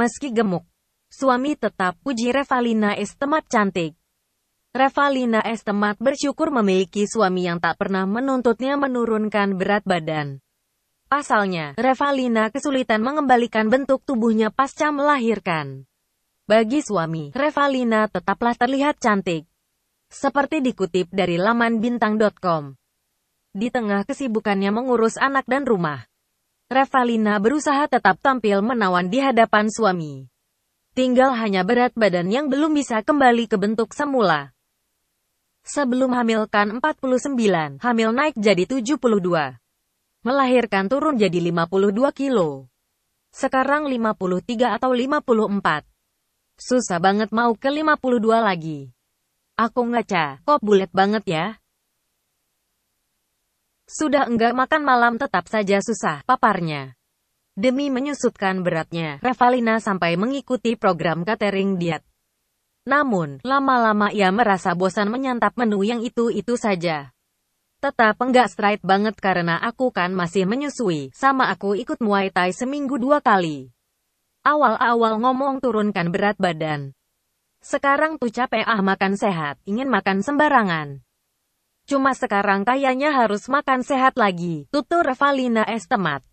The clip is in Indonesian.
Meski gemuk, suami tetap puji Revalina Estemat cantik. Revalina Estemat bersyukur memiliki suami yang tak pernah menuntutnya menurunkan berat badan. Pasalnya, Revalina kesulitan mengembalikan bentuk tubuhnya pasca melahirkan. Bagi suami, Revalina tetaplah terlihat cantik. Seperti dikutip dari laman bintang.com. Di tengah kesibukannya mengurus anak dan rumah, Revalina berusaha tetap tampil menawan di hadapan suami. Tinggal hanya berat badan yang belum bisa kembali ke bentuk semula. Sebelum hamilkan 49, hamil naik jadi 72. Melahirkan turun jadi 52 kilo. Sekarang 53 atau 54. Susah banget mau ke 52 lagi. Aku ngaca, kok bulat banget ya? Sudah enggak makan malam tetap saja susah, paparnya. Demi menyusutkan beratnya, Revalina sampai mengikuti program catering diet. Namun, lama-lama ia merasa bosan menyantap menu yang itu-itu saja. Tetap enggak straight banget karena aku kan masih menyusui, sama aku ikut Muay Thai seminggu dua kali. Awal-awal ngomong turunkan berat badan. Sekarang tuh capek ah makan sehat, ingin makan sembarangan. Cuma sekarang kayaknya harus makan sehat lagi, tutur Valina Estemat.